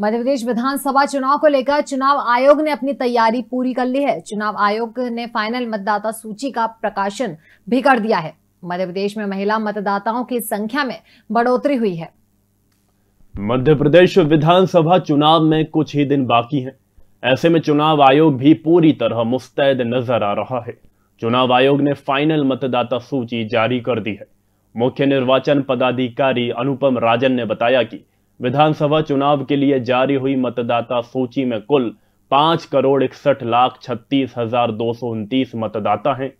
मध्य प्रदेश विधानसभा चुनाव को लेकर चुनाव आयोग ने अपनी तैयारी पूरी कर ली है चुनाव आयोग ने फाइनल मतदाता सूची का प्रकाशन भी कर दिया है मध्य प्रदेश में महिला मतदाताओं की संख्या में बढ़ोतरी हुई है मध्य प्रदेश विधानसभा चुनाव में कुछ ही दिन बाकी हैं। ऐसे में चुनाव आयोग भी पूरी तरह मुस्तैद नजर आ रहा है चुनाव आयोग ने फाइनल मतदाता सूची जारी कर दी है मुख्य निर्वाचन पदाधिकारी अनुपम राजन ने बताया कि विधानसभा चुनाव के लिए जारी हुई मतदाता सूची में कुल पांच करोड़ इकसठ लाख छत्तीस हजार दो सौ उनतीस मतदाता हैं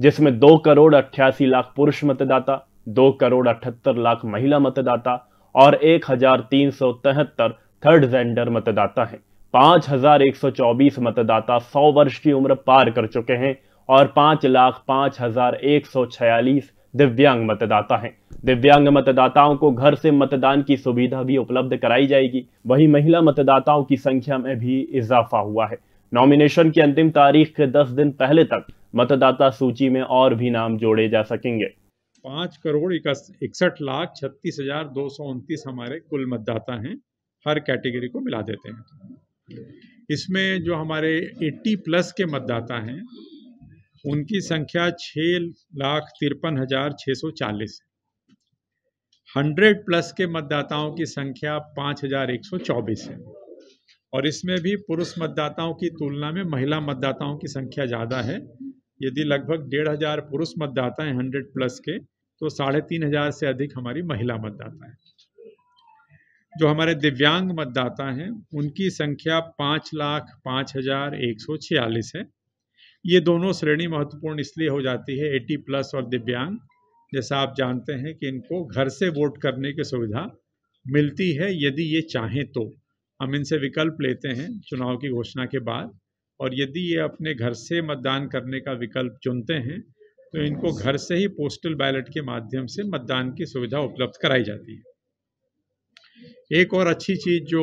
जिसमें दो करोड़ अट्ठासी लाख पुरुष मतदाता दो करोड़ अठहत्तर लाख महिला मतदाता और एक हजार तीन सौ तिहत्तर थर्ड जेंडर मतदाता हैं पांच हजार एक सौ चौबीस मतदाता सौ वर्ष की उम्र पार कर चुके हैं और पांच लाख पांच हजार एक सौ छियालीस दिव्यांग मतदाता हैं दिव्यांग मतदाताओं को घर से मतदान की सुविधा भी उपलब्ध कराई जाएगी वहीं महिला मतदाताओं की संख्या में भी इजाफा हुआ है नॉमिनेशन की अंतिम तारीख के दस दिन पहले तक मतदाता सूची में और भी नाम जोड़े जा सकेंगे पाँच करोड़ इकसठ लाख छत्तीस हजार दो सौ उनतीस हमारे कुल मतदाता हैं हर कैटेगरी को मिला देते हैं इसमें जो हमारे 80 प्लस के मतदाता हैं उनकी संख्या छः लाख तिरपन हजार छः सौ चालीस है 100 प्लस के मतदाताओं की संख्या 5124 है और इसमें भी पुरुष मतदाताओं की तुलना में महिला मतदाताओं की संख्या ज़्यादा है यदि लगभग डेढ़ हज़ार पुरुष मतदाता हैं हंड्रेड प्लस के तो साढ़े तीन हज़ार से अधिक हमारी महिला मतदाता हैं जो हमारे दिव्यांग मतदाता हैं उनकी संख्या पाँच लाख पाँच हज़ार एक सौ छियालीस है ये दोनों श्रेणी महत्वपूर्ण इसलिए हो जाती है एटी प्लस और दिव्यांग जैसा आप जानते हैं कि इनको घर से वोट करने की सुविधा मिलती है यदि ये चाहें तो हम इनसे विकल्प लेते हैं चुनाव की घोषणा के बाद और यदि ये अपने घर से मतदान करने का विकल्प चुनते हैं तो इनको घर से ही पोस्टल बैलेट के माध्यम से मतदान की सुविधा उपलब्ध कराई जाती है एक और अच्छी चीज़ जो